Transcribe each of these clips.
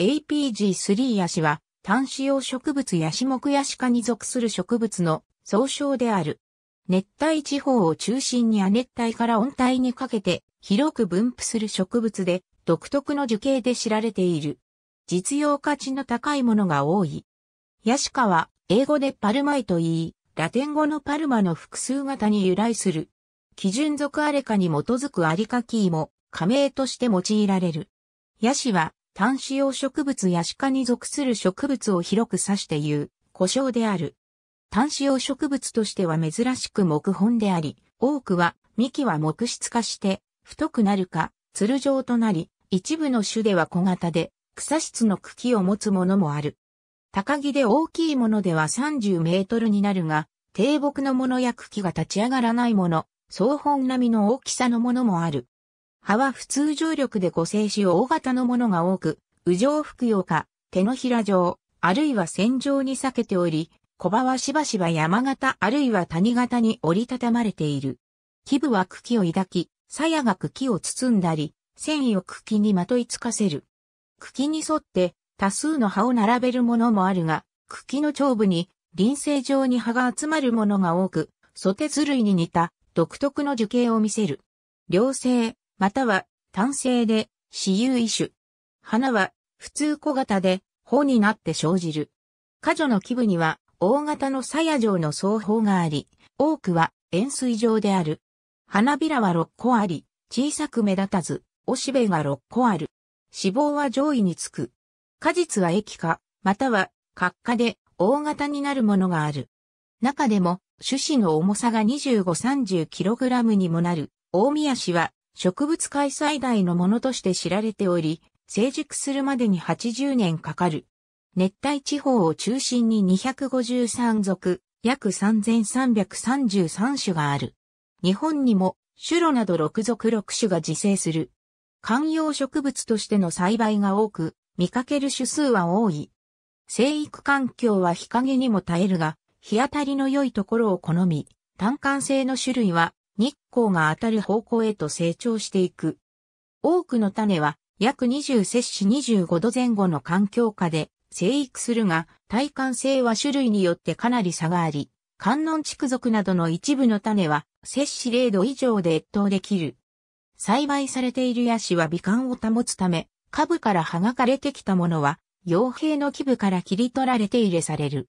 APG3 ヤシは、単子用植物ヤシ木ヤシ科に属する植物の総称である。熱帯地方を中心に亜熱帯から温帯にかけて広く分布する植物で独特の樹形で知られている。実用価値の高いものが多い。ヤシ科は英語でパルマイと言い、ラテン語のパルマの複数型に由来する。基準属アレカに基づくアリカキーも加盟として用いられる。ヤシは単子葉植物や鹿に属する植物を広く指して言う、故障である。単子葉植物としては珍しく木本であり、多くは幹は木質化して、太くなるか、鶴状となり、一部の種では小型で、草質の茎を持つものもある。高木で大きいものでは30メートルになるが、低木のものや茎が立ち上がらないもの、総本並みの大きさのものもある。葉は普通重力で個性し大型のものが多く、右上服用か、手のひら状、あるいは線状に裂けており、小葉はしばしば山形あるいは谷形に折りたたまれている。基部は茎を抱き、鞘が茎を包んだり、繊維を茎にまといつかせる。茎に沿って多数の葉を並べるものもあるが、茎の頂部に輪生状に葉が集まるものが多く、ソテズ類に似た独特の樹形を見せる。両性、または単性で私有異種。花は普通小型で穂になって生じる。花女の基部には大型の鞘状の双方があり、多くは円錐状である。花びらは6個あり、小さく目立たず、おしべが6個ある。脂肪は上位につく。果実は液化、または角化で大型になるものがある。中でも、種子の重さが 25-30kg にもなる、大宮市は植物界最大のものとして知られており、成熟するまでに80年かかる。熱帯地方を中心に253属、約3333種がある。日本にも、種路など6属6種が自生する。観葉植物としての栽培が多く、見かける種数は多い。生育環境は日陰にも耐えるが、日当たりの良いところを好み、単管性の種類は日光が当たる方向へと成長していく。多くの種は約20摂氏25度前後の環境下で生育するが、耐寒性は種類によってかなり差があり、観音畜属などの一部の種は摂氏0度以上で越冬できる。栽培されているヤシは美観を保つため、株から葉が枯れてきたものは、傭兵の基部から切り取られて入れされる。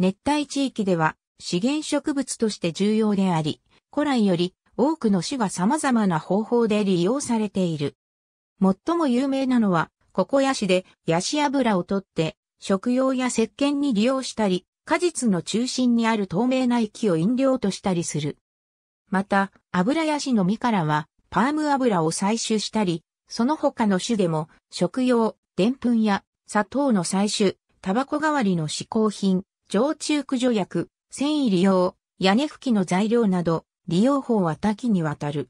熱帯地域では資源植物として重要であり、古来より多くの種が様々な方法で利用されている。最も有名なのは、ココヤシでヤシ油を取って食用や石鹸に利用したり、果実の中心にある透明な液を飲料としたりする。また、油ヤシの実からは、パーム油を採取したり、その他の種でも、食用、ぷんや砂糖の採取、タバコ代わりの嗜好品、常駐駆除薬、繊維利用、屋根拭きの材料など、利用法は多岐にわたる。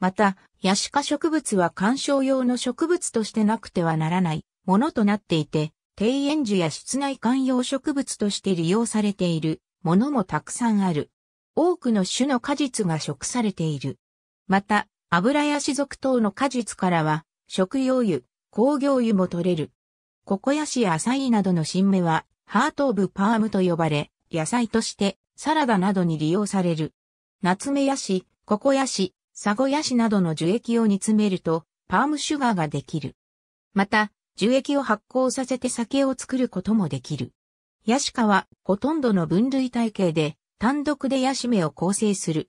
また、ヤシ科植物は観賞用の植物としてなくてはならないものとなっていて、庭園樹や室内観葉植物として利用されているものもたくさんある。多くの種の果実が食されている。また、油や種族等の果実からは、食用油、工業油も取れる。ココヤシやアサイなどの新芽は、ハートオブパームと呼ばれ、野菜として、サラダなどに利用される。夏目ヤシ、ココヤシ、サゴヤシなどの樹液を煮詰めると、パームシュガーができる。また、樹液を発酵させて酒を作ることもできる。ヤシ科は、ほとんどの分類体系で、単独でヤシメを構成する。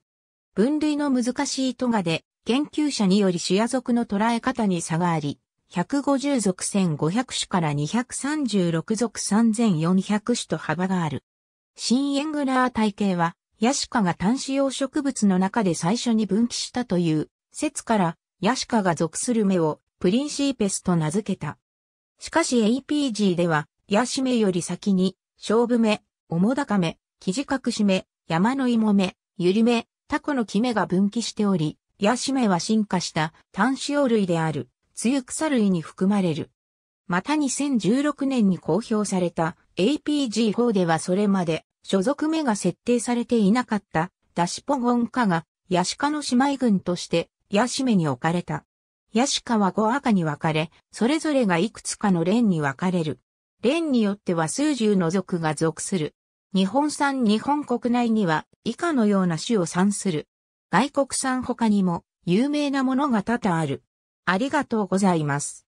分類の難しいトガで、研究者により主野族の捉え方に差があり、150属1500種から236属3400種と幅がある。新エングラー体系は、ヤシカが単子葉植物の中で最初に分岐したという説から、ヤシカが属する芽をプリンシーペスと名付けた。しかし APG では、ヤシ芽より先に、勝負芽、おもだか芽、生地隠し芽、山の芋芽、ゆり芽、タコの木芽が分岐しており、ヤシ芽は進化した単子葉類である、ツユ草類に含まれる。また2016年に公表された APG4 ではそれまで所属目が設定されていなかったダシポゴンカがヤシカの姉妹軍としてヤシメに置かれた。ヤシカは5赤に分かれ、それぞれがいくつかの連に分かれる。連によっては数十の族が属する。日本産日本国内には以下のような種を産する。外国産他にも有名なものが多々ある。ありがとうございます。